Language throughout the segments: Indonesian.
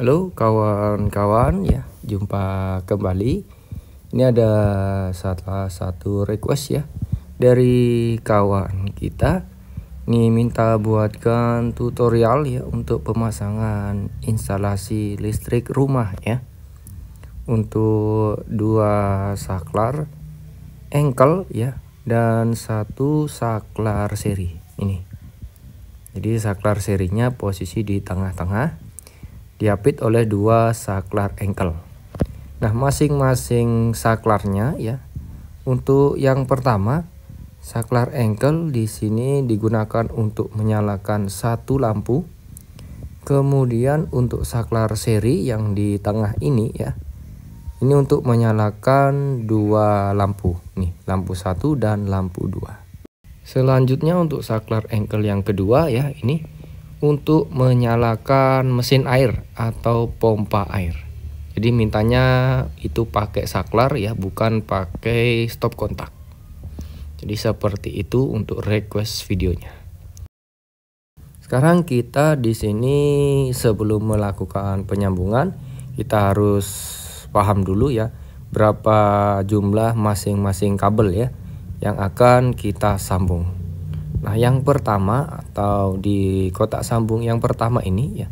Halo kawan-kawan ya, jumpa kembali. Ini ada salah satu request ya dari kawan kita. Ini minta buatkan tutorial ya untuk pemasangan instalasi listrik rumah ya. Untuk dua saklar engkel ya dan satu saklar seri ini. Jadi saklar serinya posisi di tengah-tengah diapit oleh dua saklar engkel. Nah, masing-masing saklarnya ya. Untuk yang pertama, saklar engkel di sini digunakan untuk menyalakan satu lampu. Kemudian untuk saklar seri yang di tengah ini ya. Ini untuk menyalakan dua lampu. Nih, lampu satu dan lampu dua. Selanjutnya untuk saklar engkel yang kedua ya, ini untuk menyalakan mesin air atau pompa air. Jadi mintanya itu pakai saklar ya, bukan pakai stop kontak. Jadi seperti itu untuk request videonya. Sekarang kita di sini sebelum melakukan penyambungan, kita harus paham dulu ya berapa jumlah masing-masing kabel ya yang akan kita sambung. Nah, yang pertama atau di kotak sambung yang pertama ini ya.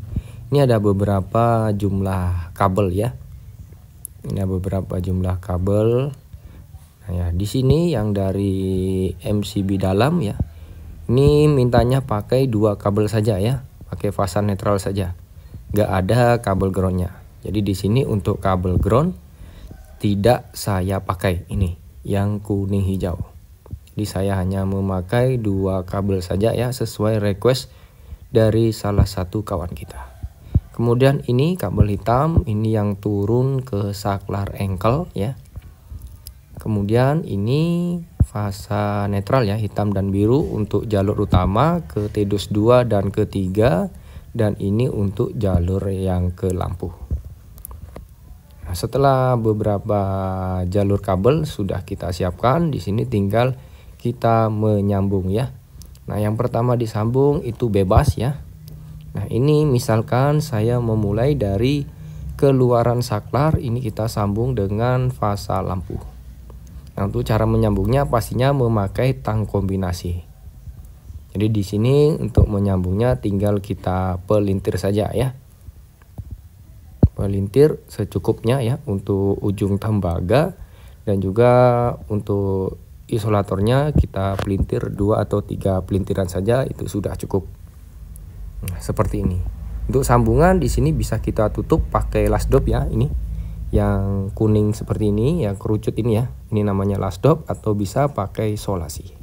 Ini ada beberapa jumlah kabel ya. Ini ada beberapa jumlah kabel. Nah, ya di sini yang dari MCB dalam ya. Ini mintanya pakai dua kabel saja ya, pakai fasa netral saja. Gak ada kabel groundnya. Jadi di sini untuk kabel ground tidak saya pakai ini yang kuning hijau. Jadi saya hanya memakai dua kabel saja ya sesuai request dari salah satu kawan kita. Kemudian ini kabel hitam, ini yang turun ke saklar engkel ya. Kemudian ini fasa netral ya, hitam dan biru untuk jalur utama ke T2 dan ke 3 dan ini untuk jalur yang ke lampu. Nah, setelah beberapa jalur kabel sudah kita siapkan, di sini tinggal kita menyambung ya. Nah, yang pertama disambung itu bebas ya. Nah, ini misalkan saya memulai dari keluaran saklar, ini kita sambung dengan fasa lampu. Nah, untuk cara menyambungnya pastinya memakai tang kombinasi. Jadi di sini untuk menyambungnya tinggal kita pelintir saja ya. Pelintir secukupnya ya untuk ujung tembaga dan juga untuk isolatornya kita pelintir dua atau tiga pelintiran saja itu sudah cukup nah, seperti ini untuk sambungan di sini bisa kita tutup pakai las dop ya ini yang kuning seperti ini yang kerucut ini ya ini namanya las dop atau bisa pakai solasi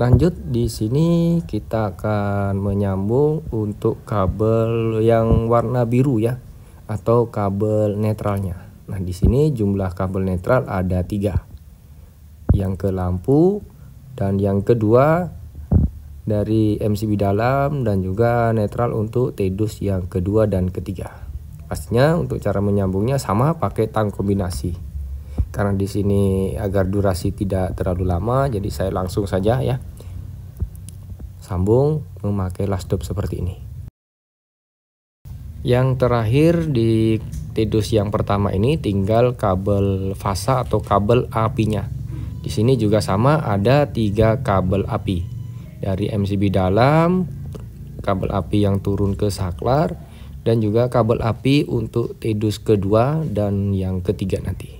lanjut di sini kita akan menyambung untuk kabel yang warna biru ya atau kabel netralnya. Nah, di sini jumlah kabel netral ada tiga. Yang ke lampu dan yang kedua dari MCB dalam dan juga netral untuk tedus yang kedua dan ketiga. Pastinya untuk cara menyambungnya sama pakai tang kombinasi. Karena di sini agar durasi tidak terlalu lama, jadi saya langsung saja ya. Sambung memakai last stop seperti ini. Yang terakhir di Tidus yang pertama ini tinggal kabel fasa atau kabel apinya. Di sini juga sama ada tiga kabel api dari MCB dalam, kabel api yang turun ke saklar, dan juga kabel api untuk tidus kedua dan yang ketiga nanti.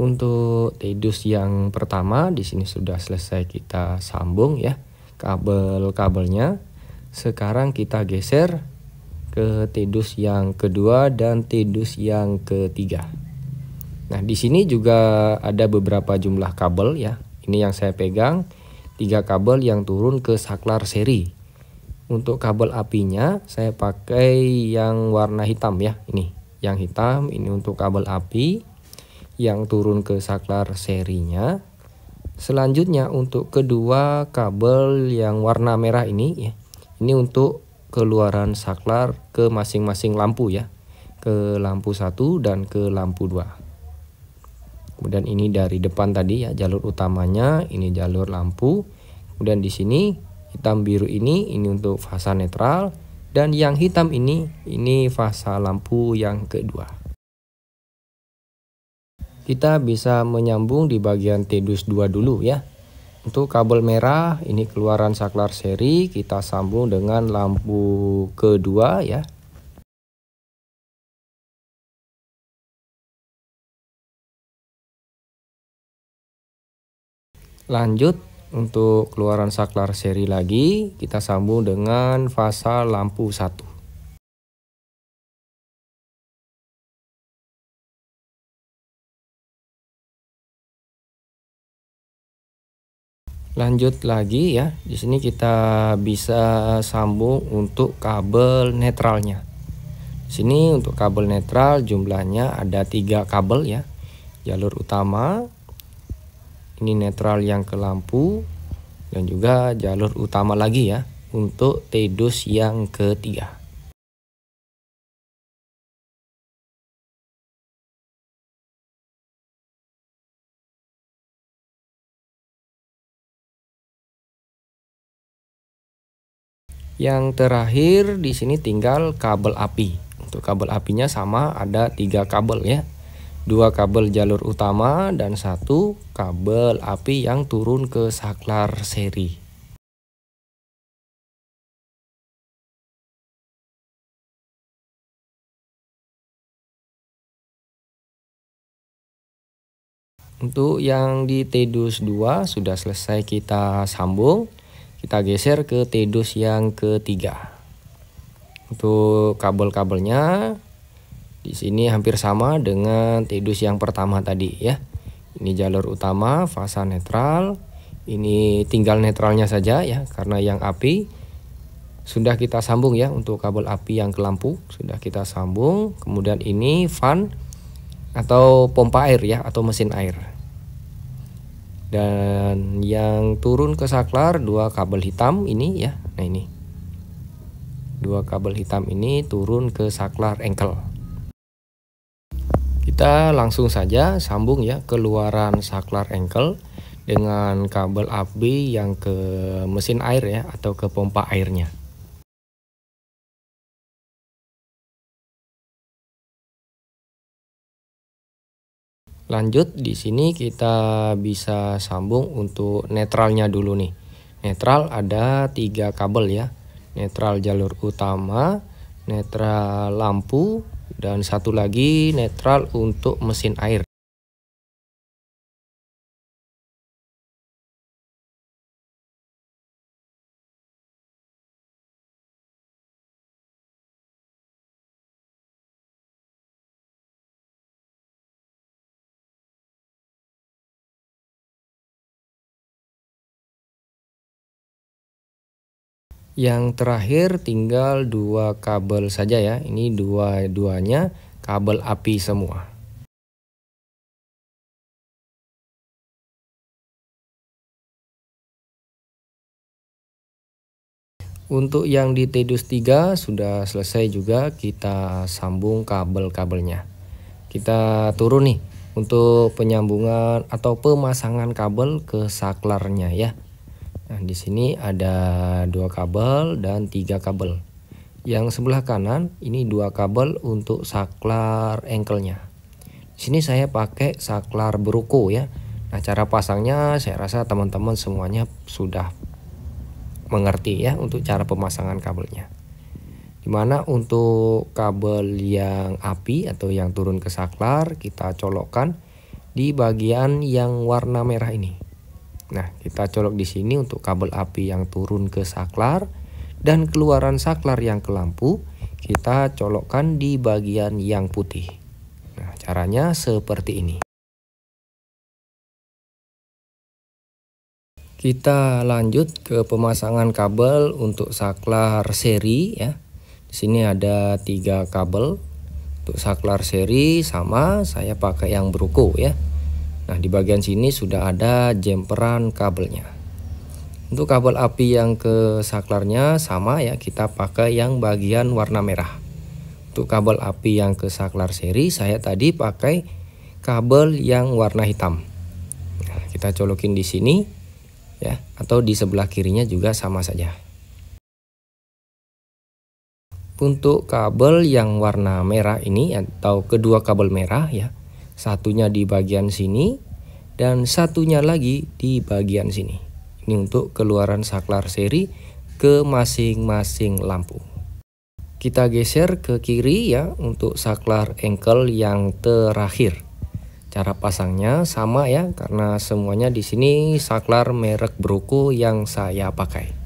Untuk tedus yang pertama di sini sudah selesai kita sambung ya kabel-kabelnya. Sekarang kita geser ke tedus yang kedua dan tedus yang ketiga. Nah, di sini juga ada beberapa jumlah kabel ya. Ini yang saya pegang tiga kabel yang turun ke saklar seri. Untuk kabel apinya saya pakai yang warna hitam ya, ini. Yang hitam ini untuk kabel api yang turun ke saklar serinya. Selanjutnya untuk kedua kabel yang warna merah ini ya. Ini untuk keluaran saklar ke masing-masing lampu ya. Ke lampu satu dan ke lampu dua. Kemudian ini dari depan tadi ya jalur utamanya, ini jalur lampu. Kemudian di sini hitam biru ini ini untuk fasa netral dan yang hitam ini ini fasa lampu yang kedua kita bisa menyambung di bagian T2 dulu ya. Untuk kabel merah ini keluaran saklar seri kita sambung dengan lampu kedua ya. Lanjut untuk keluaran saklar seri lagi kita sambung dengan fasa lampu 1. lanjut lagi ya di sini kita bisa sambung untuk kabel netralnya di sini untuk kabel netral jumlahnya ada tiga kabel ya jalur utama ini netral yang ke lampu dan juga jalur utama lagi ya untuk tedus yang ketiga Yang terakhir di sini tinggal kabel api. Untuk kabel apinya sama ada tiga kabel ya. Dua kabel jalur utama dan satu kabel api yang turun ke saklar seri. Untuk yang di t 2 sudah selesai kita sambung kita geser ke tedus yang ketiga untuk kabel-kabelnya di sini hampir sama dengan tedus yang pertama tadi ya ini jalur utama fasa netral ini tinggal netralnya saja ya karena yang api sudah kita sambung ya untuk kabel api yang ke lampu sudah kita sambung kemudian ini fan atau pompa air ya atau mesin air dan yang turun ke saklar dua kabel hitam ini ya nah ini dua kabel hitam ini turun ke saklar engkel kita langsung saja sambung ya keluaran saklar engkel dengan kabel AB yang ke mesin air ya atau ke pompa airnya Lanjut di sini kita bisa sambung untuk netralnya dulu nih. Netral ada tiga kabel ya. Netral jalur utama, netral lampu, dan satu lagi netral untuk mesin air. Yang terakhir tinggal dua kabel saja ya. Ini dua-duanya kabel api semua. Untuk yang di Tedus 3 sudah selesai juga kita sambung kabel-kabelnya. Kita turun nih untuk penyambungan atau pemasangan kabel ke saklarnya ya. Nah, di sini ada dua kabel dan tiga kabel. Yang sebelah kanan ini dua kabel untuk saklar engkelnya. Di sini saya pakai saklar beruku ya. Nah, cara pasangnya saya rasa teman-teman semuanya sudah mengerti ya untuk cara pemasangan kabelnya. Dimana untuk kabel yang api atau yang turun ke saklar kita colokkan di bagian yang warna merah ini. Nah, kita colok di sini untuk kabel api yang turun ke saklar dan keluaran saklar yang ke lampu kita colokkan di bagian yang putih. Nah, caranya seperti ini. Kita lanjut ke pemasangan kabel untuk saklar seri ya. Di sini ada tiga kabel untuk saklar seri sama saya pakai yang beruku ya. Nah, di bagian sini sudah ada jemperan kabelnya. Untuk kabel api yang ke saklarnya sama ya, kita pakai yang bagian warna merah. Untuk kabel api yang ke saklar seri, saya tadi pakai kabel yang warna hitam. Nah, kita colokin di sini ya, atau di sebelah kirinya juga sama saja. Untuk kabel yang warna merah ini atau kedua kabel merah ya, Satunya di bagian sini dan satunya lagi di bagian sini. Ini untuk keluaran saklar seri ke masing-masing lampu. Kita geser ke kiri ya untuk saklar engkel yang terakhir. Cara pasangnya sama ya karena semuanya di sini saklar merek Broco yang saya pakai.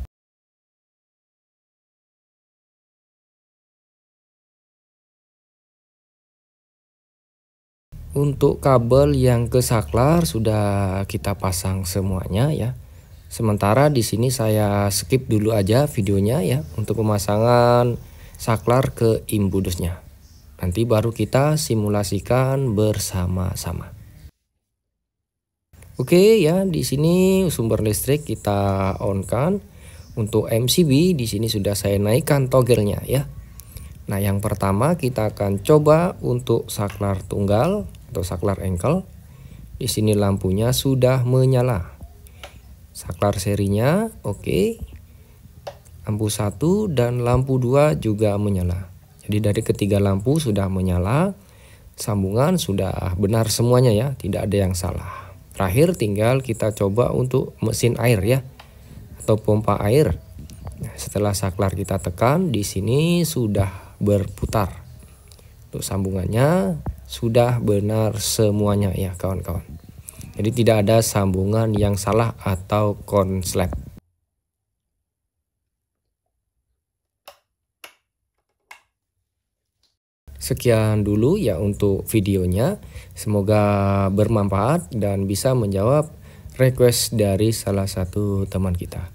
Untuk kabel yang ke saklar sudah kita pasang semuanya ya. Sementara di sini saya skip dulu aja videonya ya untuk pemasangan saklar ke imbudusnya. Nanti baru kita simulasikan bersama-sama. Oke ya, di sini sumber listrik kita on kan. Untuk MCB di sini sudah saya naikkan togelnya ya. Nah, yang pertama kita akan coba untuk saklar tunggal atau saklar engkel. Di sini lampunya sudah menyala. Saklar serinya oke. Okay. Lampu satu dan lampu dua juga menyala. Jadi dari ketiga lampu sudah menyala. Sambungan sudah benar semuanya ya, tidak ada yang salah. Terakhir tinggal kita coba untuk mesin air ya atau pompa air. Nah, setelah saklar kita tekan di sini sudah berputar. Untuk sambungannya sudah benar semuanya ya kawan-kawan. Jadi tidak ada sambungan yang salah atau konslet. Sekian dulu ya untuk videonya. Semoga bermanfaat dan bisa menjawab request dari salah satu teman kita.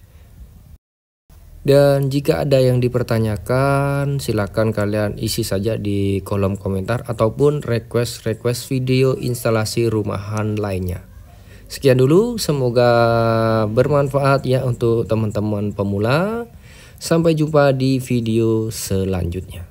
Dan jika ada yang dipertanyakan, silakan kalian isi saja di kolom komentar ataupun request-request video instalasi rumahan lainnya. Sekian dulu, semoga bermanfaat ya untuk teman-teman pemula. Sampai jumpa di video selanjutnya.